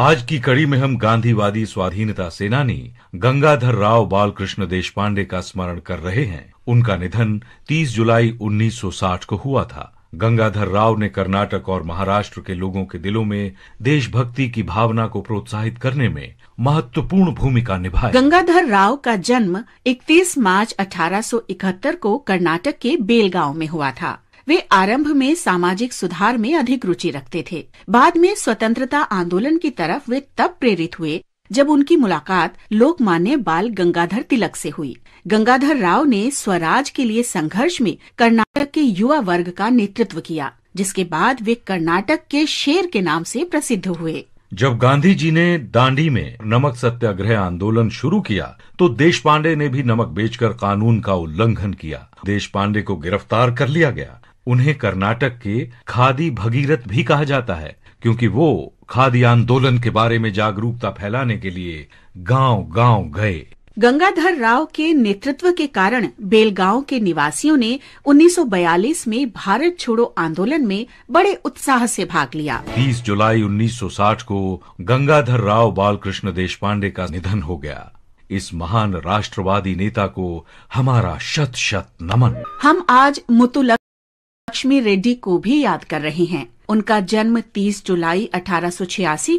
आज की कड़ी में हम गांधीवादी स्वाधीनता सेनानी गंगाधर राव बालकृष्ण देशपांडे का स्मरण कर रहे हैं उनका निधन 30 जुलाई 1960 को हुआ था गंगाधर राव ने कर्नाटक और महाराष्ट्र के लोगों के दिलों में देशभक्ति की भावना को प्रोत्साहित करने में महत्वपूर्ण भूमिका निभाई गंगाधर राव का जन्म 31 मार्च 1871 को कर्नाटक के बेलगांव में हुआ था वे आरंभ में सामाजिक सुधार में अधिक रुचि रखते थे बाद में स्वतंत्रता आंदोलन की तरफ वे तब प्रेरित हुए जब उनकी मुलाकात लोकमान्य बाल गंगाधर तिलक से हुई गंगाधर राव ने स्वराज के लिए संघर्ष में कर्नाटक के युवा वर्ग का नेतृत्व किया जिसके बाद वे कर्नाटक के शेर के नाम से प्रसिद्ध हुए जब गांधी जी ने दांडी में नमक सत्याग्रह आंदोलन शुरू किया तो देश पांडे ने भी नमक बेचकर कानून का उल्लंघन किया देश पांडे को गिरफ्तार कर लिया गया उन्हें कर्नाटक के खादी भगीरथ भी कहा जाता है क्योंकि वो खादी आंदोलन के बारे में जागरूकता फैलाने के लिए गांव-गांव गए गंगाधर राव के नेतृत्व के कारण बेलगांव के निवासियों ने 1942 में भारत छोड़ो आंदोलन में बड़े उत्साह से भाग लिया 30 जुलाई 1960 को गंगाधर राव बालकृष्ण देशपांडे का निधन हो गया इस महान राष्ट्रवादी नेता को हमारा शत शत नमन हम आज मुतुल लक्ष्मी रेड्डी को भी याद कर रहे हैं उनका जन्म 30 जुलाई अठारह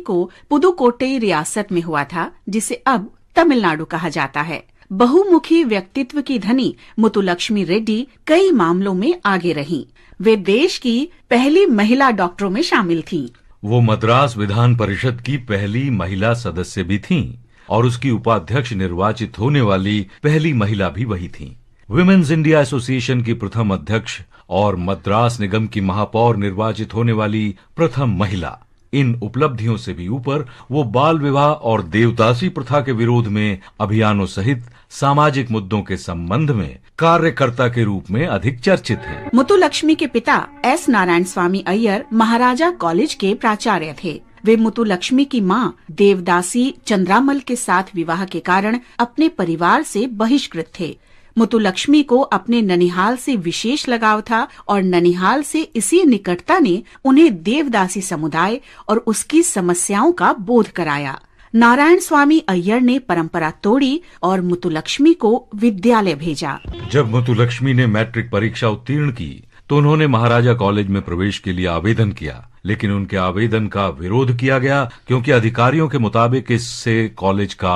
को पुदुकोटे रियासत में हुआ था जिसे अब तमिलनाडु कहा जाता है बहुमुखी व्यक्तित्व की धनी मुतुलक्ष्मी रेड्डी कई मामलों में आगे रहीं। वे देश की पहली महिला डॉक्टरों में शामिल थीं। वो मद्रास विधान परिषद की पहली महिला सदस्य भी थीं और उसकी उपाध्यक्ष निर्वाचित होने वाली पहली महिला भी वही थीं। वुमेन्स इंडिया एसोसिएशन की प्रथम अध्यक्ष और मद्रास निगम की महापौर निर्वाचित होने वाली प्रथम महिला इन उपलब्धियों से भी ऊपर वो बाल विवाह और देवदासी प्रथा के विरोध में अभियानों सहित सामाजिक मुद्दों के संबंध में कार्यकर्ता के रूप में अधिक चर्चित हैं। मुतु लक्ष्मी के पिता एस नारायण स्वामी अय्यर महाराजा कॉलेज के प्राचार्य थे वे मुतु लक्ष्मी की मां देवदासी चंद्रामल के साथ विवाह के कारण अपने परिवार से बहिष्कृत थे मुतुलक्ष्मी को अपने ननिहाल से विशेष लगाव था और ननिहाल से इसी निकटता ने उन्हें देवदासी समुदाय और उसकी समस्याओं का बोध कराया नारायण स्वामी अय्यर ने परंपरा तोड़ी और मुतुलक्ष्मी को विद्यालय भेजा जब मुतुलक्ष्मी ने मैट्रिक परीक्षा उत्तीर्ण की तो उन्होंने महाराजा कॉलेज में प्रवेश के लिए आवेदन किया लेकिन उनके आवेदन का विरोध किया गया क्योंकि अधिकारियों के मुताबिक इससे कॉलेज का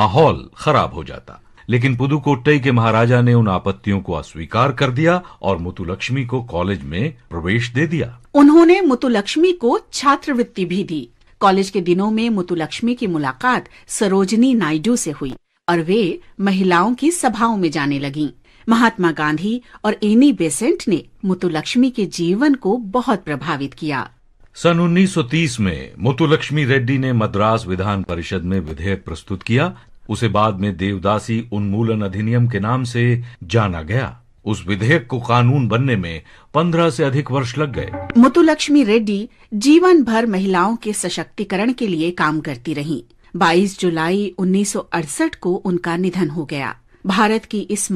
माहौल खराब हो जाता लेकिन पुदुकोट्टई के महाराजा ने उन आपत्तियों को अस्वीकार कर दिया और मुतुलक्ष्मी को कॉलेज में प्रवेश दे दिया उन्होंने मुतुलक्ष्मी को छात्रवृत्ति भी दी कॉलेज के दिनों में मुतुलक्ष्मी की मुलाकात सरोजनी नायडू से हुई और वे महिलाओं की सभाओं में जाने लगी महात्मा गांधी और एनी बेसेंट ने मुतुलक्ष्मी के जीवन को बहुत प्रभावित किया सन 1930 में मुतुलक्ष्मी रेड्डी ने मद्रास विधान परिषद में विधेयक प्रस्तुत किया उसे बाद में देवदासी उन्मूलन अधिनियम के नाम से जाना गया उस विधेयक को कानून बनने में पंद्रह से अधिक वर्ष लग गए मुतुलक्ष्मी रेड्डी जीवन भर महिलाओं के सशक्तिकरण के लिए काम करती रहीं। 22 जुलाई 1968 को उनका निधन हो गया भारत की इस